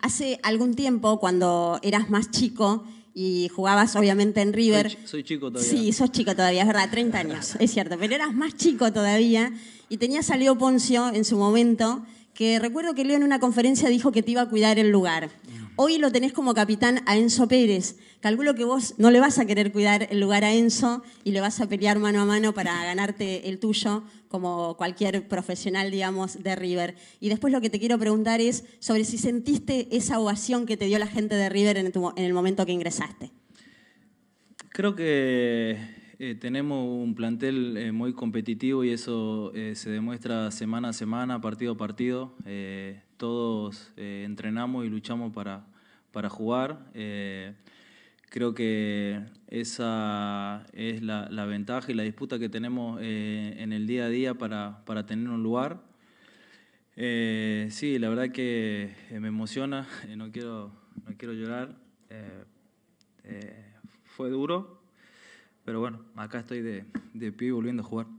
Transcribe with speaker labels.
Speaker 1: Hace algún tiempo, cuando eras más chico y jugabas obviamente en River.
Speaker 2: Soy, chico todavía. Sí,
Speaker 1: sos chico todavía, es verdad, 30 años, es cierto, pero eras más chico todavía y tenías a Leo Poncio en su momento que recuerdo que Leo en una conferencia dijo que te iba a cuidar el lugar. Hoy lo tenés como capitán a Enzo Pérez. Calculo que vos no le vas a querer cuidar el lugar a Enzo y le vas a pelear mano a mano para ganarte el tuyo, como cualquier profesional, digamos, de River. Y después lo que te quiero preguntar es sobre si sentiste esa ovación que te dio la gente de River en, el momento que ingresaste.
Speaker 3: Creo que eh, tenemos un plantel eh, muy competitivo y eso eh, se demuestra semana a semana, partido a partido. todos entrenamos y luchamos para, jugar. creo que esa es la, ventaja y la disputa que tenemos en el día a día para, tener un lugar. sí, la verdad que me emociona, no, quiero, no quiero llorar. fue duro, pero bueno, acá estoy de, de pie volviendo a jugar.